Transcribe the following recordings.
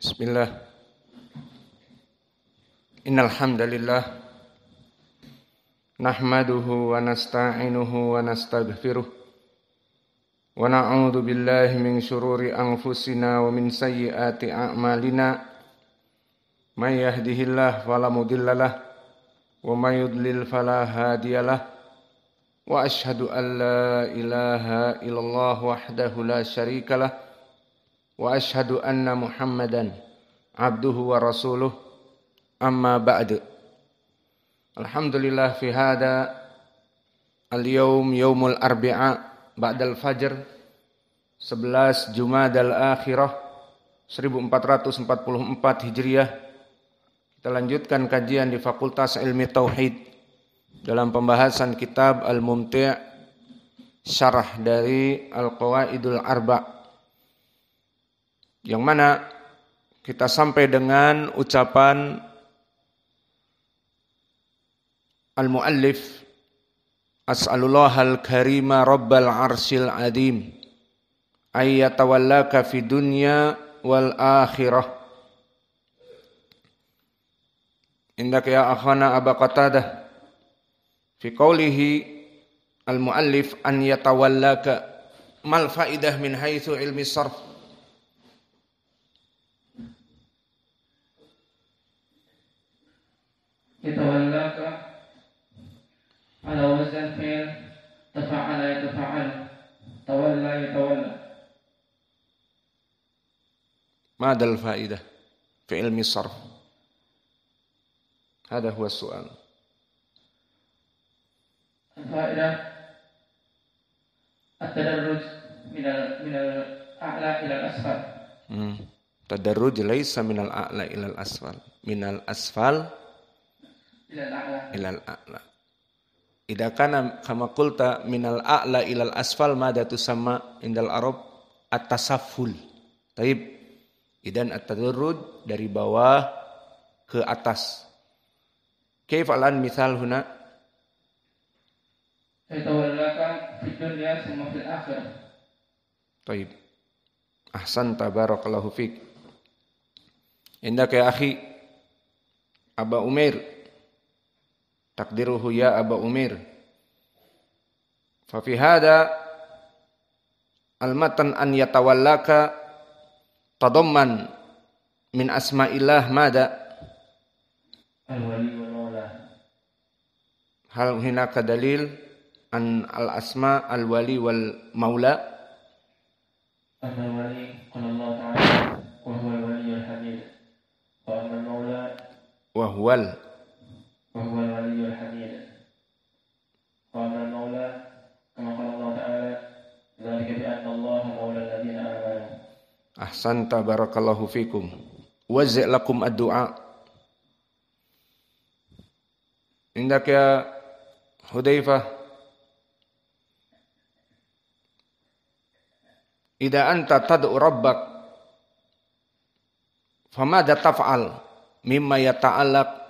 Bismillah. Innal hamdalillah nahmaduhu wa nasta'inuhu wa nastaghfiruh billahi min shururi anfusina wa min sayyiati a'malina may yahdihillah fala mudhillalah wa may yudlil fala hadiyalah wa ashhadu an la illallah wahdahu la syarikalah واشهد ان محمدا عبده ورسوله اما بعد الحمد لله في هذا اليوم يوم الاربعاء بعد الفجر 11 Jumadal Akhirah 1444 Hijriah kita lanjutkan kajian di Fakultas Ilmi Tauhid dalam pembahasan kitab Al-Mumti' syarah dari Al-Qawaidul Arba' yang mana kita sampai dengan ucapan al-muallif as'alullahal karima rabbal arsil adim ayyatawallaka fi dunya wal akhirah indak ya akhana aba qatadah fi qawlihi al-muallif an yatawallaka mal faidah min haitsu ilmi sarf يتولاك على وزن فعل تفعل يتفعل تولى يتولى ماذا الفائدة في علم الصرف هذا هو السؤال الفائدة التدرج من من الأعلى إلى الأسفل تدرج ليس من الأعلى إلى الأسفل من الأسفل ilal a'la. Idza kana kama qulta minal a'la ilal asfal madatu sama indal arab at tasaful Taib. Idan at-tadarrud dari bawah ke atas. Kaif alan misal huna? Tawallaka fid dunya summa fil akhirah. Taib. Ahsan tabarakallahu fik. Indaka ya akhi Aba Umair takdiruhu ya Aba Umir. Fafi hada almatan an yatawallaka tadamman min asma'illah mada hal hinaka dalil an al asma al wali wal maula wa وهو الولي الحميد قال المولى كما قال الله تعالى ذلك بأن الله مولى الذين آمنوا أحسنت بارك الله فيكم وزع لكم الدعاء عندك يا حذيفة إذا أنت تدعو ربك فماذا تفعل مما يتعلق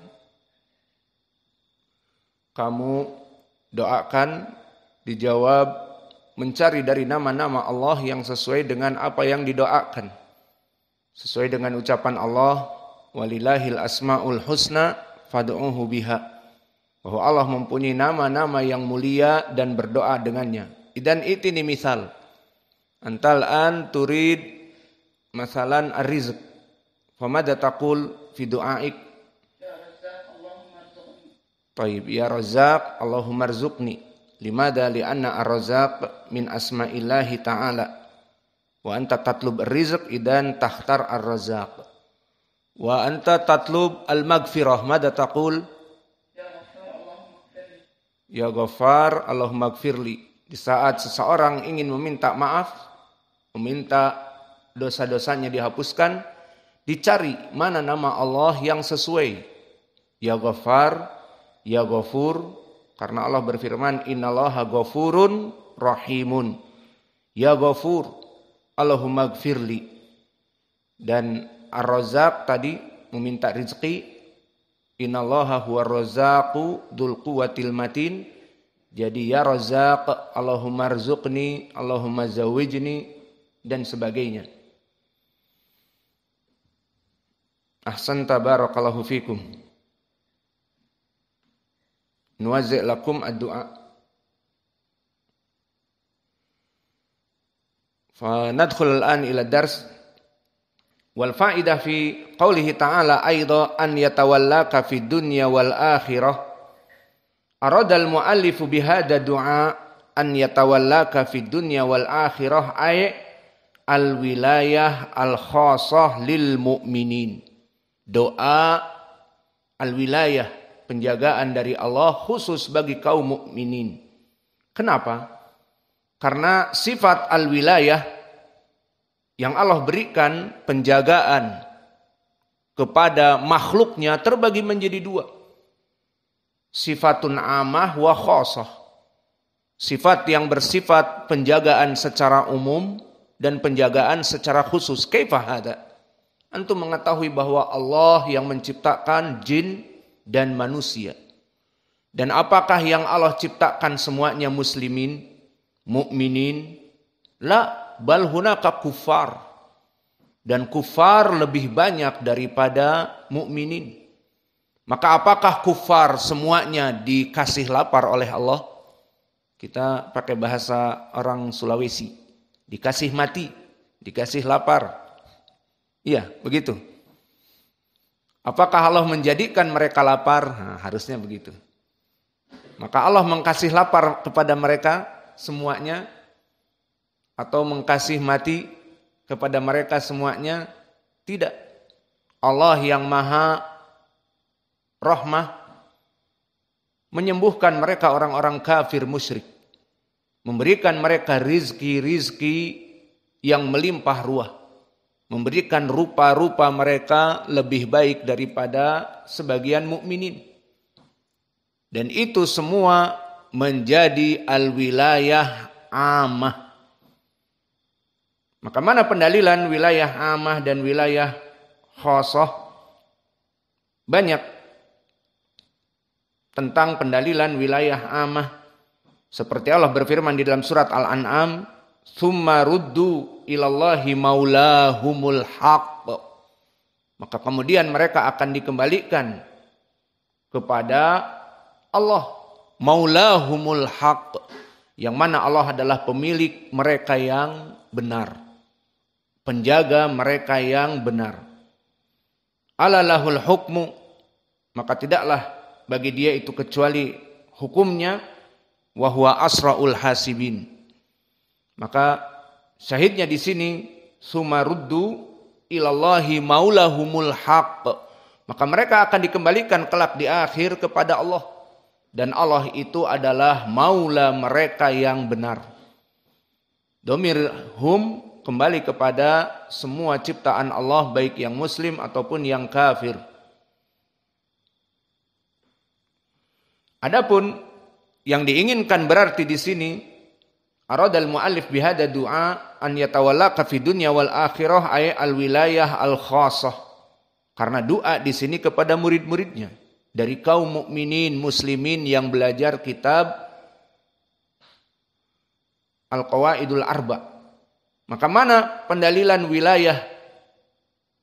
kamu doakan dijawab mencari dari nama-nama Allah yang sesuai dengan apa yang didoakan. Sesuai dengan ucapan Allah, walillahil asmaul husna fad'uhu biha. Bahwa Allah mempunyai nama-nama yang mulia dan berdoa dengannya. Dan ini misal. Antal an turid masalan arizq, fa Famada taqul fi du'aik Taib ya razaq Allahumma rzuqni limada anna ar-razaq min asma'illahi ta'ala wa anta tatlub rizq idan tahtar ar-razaq wa anta tatlub al-maghfirah mada taqul Ya Ghafar Allahumma gfirli di saat seseorang ingin meminta maaf meminta dosa-dosanya dihapuskan dicari mana nama Allah yang sesuai Ya Ghafar ya ghafur karena Allah berfirman innallaha ghafurun rahimun ya ghafur Allahumma gfirli dan ar-razzaq tadi meminta rizki innallaha huwa razzaqu dul quwwatil matin jadi ya razzaq Allahumma rzuqni Allahumma zawijni dan sebagainya ahsan tabarakallahu fikum نوزع لكم الدعاء فندخل الآن إلى الدرس والفائدة في قوله تعالى أيضا أن يتولاك في الدنيا والآخرة أراد المؤلف بهذا الدعاء أن يتولاك في الدنيا والآخرة أي الولاية الخاصة للمؤمنين دعاء الولايه penjagaan dari Allah khusus bagi kaum mukminin. Kenapa? Karena sifat al-wilayah yang Allah berikan penjagaan kepada makhluknya terbagi menjadi dua. Sifatun amah wa khosoh, Sifat yang bersifat penjagaan secara umum dan penjagaan secara khusus. Kaifah ada? Antum mengetahui bahwa Allah yang menciptakan jin dan manusia. Dan apakah yang Allah ciptakan semuanya muslimin, mukminin? La, bal hunaka kufar. Dan kufar lebih banyak daripada mukminin. Maka apakah kufar semuanya dikasih lapar oleh Allah? Kita pakai bahasa orang Sulawesi. Dikasih mati, dikasih lapar. Iya, begitu. Apakah Allah menjadikan mereka lapar? Nah, harusnya begitu. Maka Allah mengkasih lapar kepada mereka semuanya atau mengkasih mati kepada mereka semuanya? Tidak. Allah yang maha rahmah menyembuhkan mereka orang-orang kafir musyrik. Memberikan mereka rizki-rizki yang melimpah ruah memberikan rupa-rupa mereka lebih baik daripada sebagian mukminin. Dan itu semua menjadi al-wilayah amah. Maka mana pendalilan wilayah amah dan wilayah khosoh? Banyak tentang pendalilan wilayah amah. Seperti Allah berfirman di dalam surat Al-An'am Thumma ruddu ilallahi maulahumul haqq Maka kemudian mereka akan dikembalikan kepada Allah maulahumul haqq yang mana Allah adalah pemilik mereka yang benar penjaga mereka yang benar alalahul hukmu maka tidaklah bagi dia itu kecuali hukumnya wahwa asraul hasibin maka syahidnya di sini sumaruddu ilallahi maulahumul haq. Maka mereka akan dikembalikan kelak di akhir kepada Allah. Dan Allah itu adalah maula mereka yang benar. Domir hum kembali kepada semua ciptaan Allah baik yang muslim ataupun yang kafir. Adapun yang diinginkan berarti di sini al mu'allif bihada du'a an yatawallaka fi dunya wal akhirah ay al wilayah al khasah. Karena doa di sini kepada murid-muridnya dari kaum mukminin muslimin yang belajar kitab Al-Qawaidul Arba. Maka mana pendalilan wilayah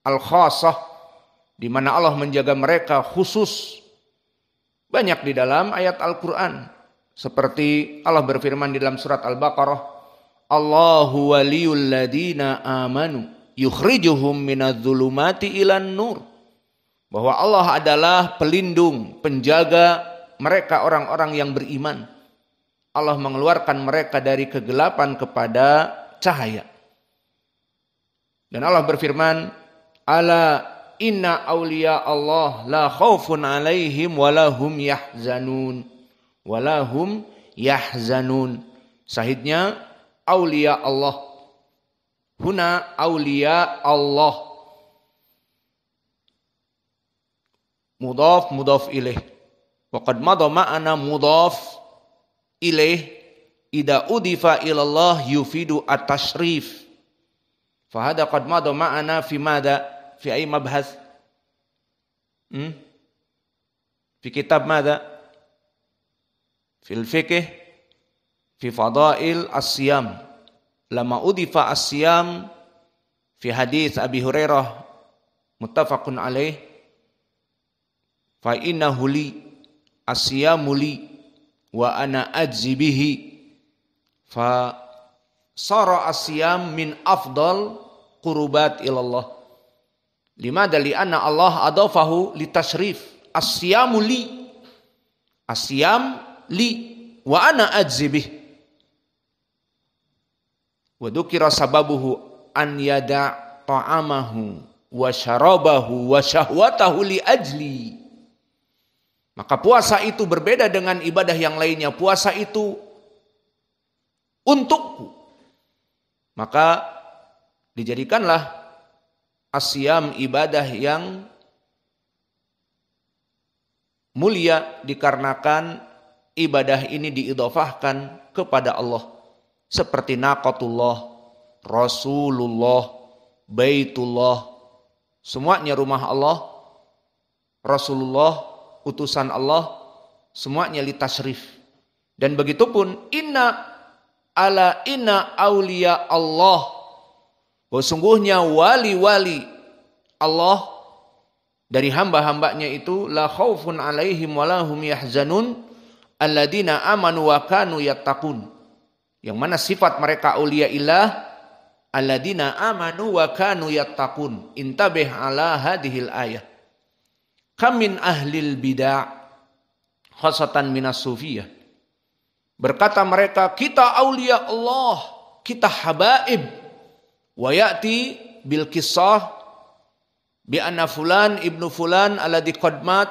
al-khasah di mana Allah menjaga mereka khusus banyak di dalam ayat Al-Qur'an seperti Allah berfirman di dalam surat Al-Baqarah, Allahu waliyul ladina amanu yukhrijuhum minadzulumati ilan nur. Bahwa Allah adalah pelindung, penjaga mereka orang-orang yang beriman. Allah mengeluarkan mereka dari kegelapan kepada cahaya. Dan Allah berfirman, "Ala inna awliya Allah la khawfun alaihim walahum yahzanun." walahum yahzanun. Sahidnya aulia Allah. Huna aulia Allah. Mudaf mudaf ilaih. Waqad madha ma'ana mudaf ilaih ida udifa ilallah yufidu at-tashrif. Fahada qad madha ma'ana fi mada fi ay mabhas. Hmm? Fi kitab mada? في الفقه في فضائل الصيام لما أضيف الصيام في حديث أبي هريرة متفق عليه فإنه لي الصيام لي وأنا أجزي به فصار الصيام من أفضل قربات إلى الله لماذا؟ لأن الله أضافه لتشريف الصيام لي الصيام li wa ana ajzibih wa dukira sababuhu an yada ta'amahu wa syarabahu wa syahwatahu li ajli maka puasa itu berbeda dengan ibadah yang lainnya puasa itu untukku maka dijadikanlah asyam ibadah yang mulia dikarenakan ibadah ini diidofahkan kepada Allah seperti naqatullah, Rasulullah, Baitullah, semuanya rumah Allah, Rasulullah, utusan Allah, semuanya litasrif. Dan begitupun inna ala inna aulia Allah. sesungguhnya wali-wali Allah dari hamba-hambanya itu la khaufun alaihim walahum yahzanun alladzina amanu wa kanu yattaqun. Yang mana sifat mereka ulia ilah alladzina amanu wa kanu yattaqun. Intabih ala hadhil ayah. Kamin ahlil bid'ah khasatan minas sufiyah. Berkata mereka, kita aulia Allah, kita habaib. Wa ya'ti bil kisah bi anna fulan ibnu fulan alladhi qadmat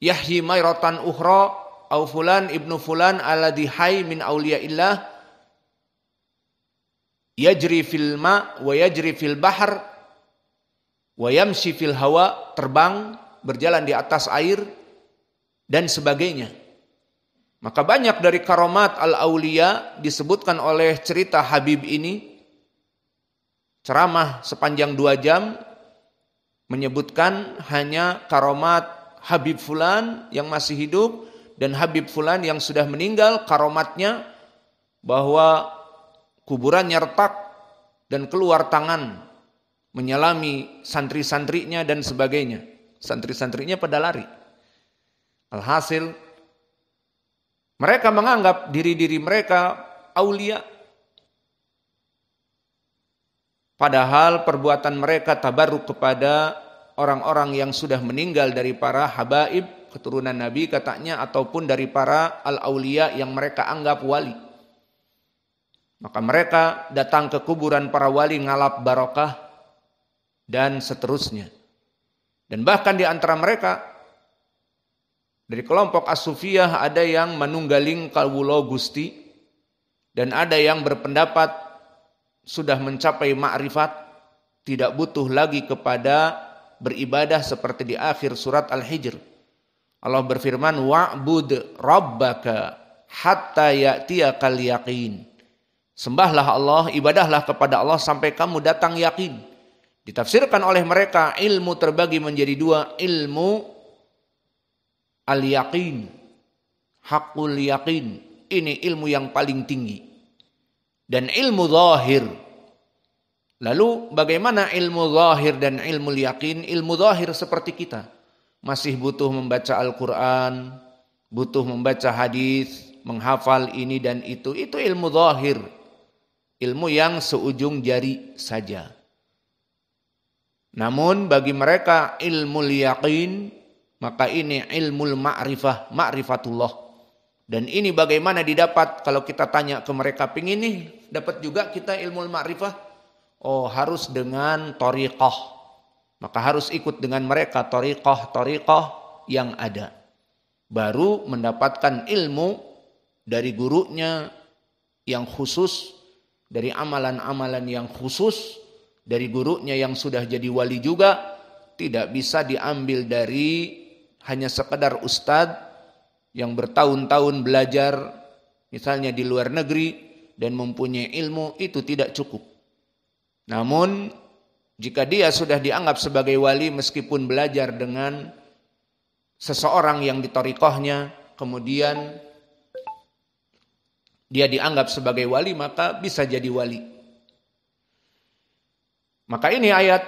yahyi mairatan uhra au fulan ibnu fulan alladhi hay min auliyaillah yajri fil ma wa yajri fil bahar wa yamshi fil hawa terbang berjalan di atas air dan sebagainya maka banyak dari karomat al-aulia disebutkan oleh cerita Habib ini ceramah sepanjang dua jam menyebutkan hanya karomat Habib Fulan yang masih hidup dan Habib Fulan yang sudah meninggal karomatnya bahwa kuburannya retak dan keluar tangan menyalami santri-santrinya dan sebagainya. Santri-santrinya pada lari. Alhasil mereka menganggap diri-diri mereka aulia Padahal perbuatan mereka tabaruk kepada orang-orang yang sudah meninggal dari para habaib keturunan Nabi katanya ataupun dari para al-aulia yang mereka anggap wali. Maka mereka datang ke kuburan para wali ngalap barokah dan seterusnya. Dan bahkan di antara mereka dari kelompok Asufiyah ada yang menunggaling kalwulo gusti dan ada yang berpendapat sudah mencapai makrifat tidak butuh lagi kepada beribadah seperti di akhir surat Al-Hijr. Allah berfirman, "Wa'bud rabbaka hatta ya'tiyakal yaqin." Sembahlah Allah, ibadahlah kepada Allah sampai kamu datang yakin. Ditafsirkan oleh mereka ilmu terbagi menjadi dua, ilmu al-yaqin, hakul yaqin. Ini ilmu yang paling tinggi. Dan ilmu zahir, Lalu bagaimana ilmu zahir dan ilmu yakin? Ilmu zahir seperti kita. Masih butuh membaca Al-Quran, butuh membaca hadis, menghafal ini dan itu. Itu ilmu zahir. Ilmu yang seujung jari saja. Namun bagi mereka ilmu yakin, maka ini ilmu ma'rifah, ma'rifatullah. Dan ini bagaimana didapat kalau kita tanya ke mereka, pingin nih dapat juga kita ilmu ma'rifah? oh harus dengan toriqoh. Maka harus ikut dengan mereka toriqoh-toriqoh yang ada. Baru mendapatkan ilmu dari gurunya yang khusus, dari amalan-amalan yang khusus, dari gurunya yang sudah jadi wali juga, tidak bisa diambil dari hanya sekedar ustadz yang bertahun-tahun belajar misalnya di luar negeri dan mempunyai ilmu itu tidak cukup. Namun jika dia sudah dianggap sebagai wali meskipun belajar dengan seseorang yang ditorikohnya kemudian dia dianggap sebagai wali maka bisa jadi wali. Maka ini ayat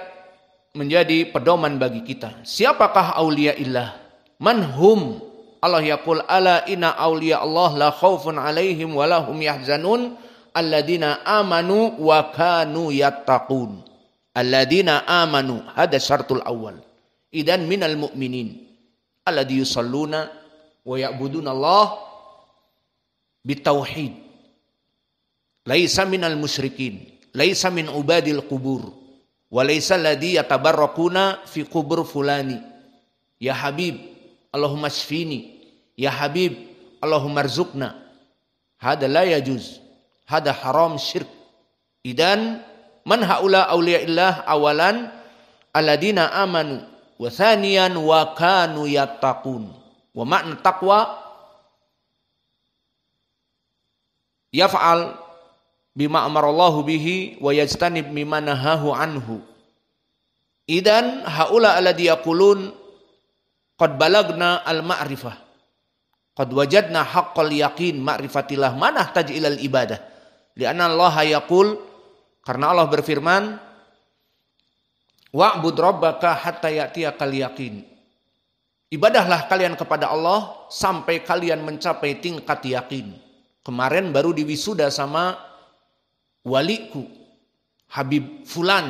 menjadi pedoman bagi kita. Siapakah aulia illah? Manhum Allah yaqul ala ina aulia Allah la khaufun alaihim walahum yahzanun alladzina amanu wa kanu yattaqun. Alladzina amanu hada syartul awal. Idan minal mu'minin alladzi yusalluna wa ya'buduna Allah bitauhid. Laisa minal musyrikin, laisa min ubadil qubur, wa laisa alladzi yatabarrakuna fi qubur fulani. Ya Habib, Allahumma shfini. Ya Habib, Allahumma rzuqna. Hada la yajuz. Hada haram syirk. Idan man haula auliyaillah awalan aladina amanu wa thaniyan wa kanu yattaqun. Wa makna taqwa yaf'al bima amarallahu bihi wa yajtanib mimma nahahu anhu. Idan haula alladhi yaqulun qad balagna al-ma'rifah. Qad wajadna haqqal yaqin ma'rifatillah manah taj'ilal ibadah. Lianna Allah yaqul karena Allah berfirman Wa'bud rabbaka hatta ya'tiyakal yaqin. Ibadahlah kalian kepada Allah sampai kalian mencapai tingkat yakin. Kemarin baru diwisuda sama waliku Habib Fulan.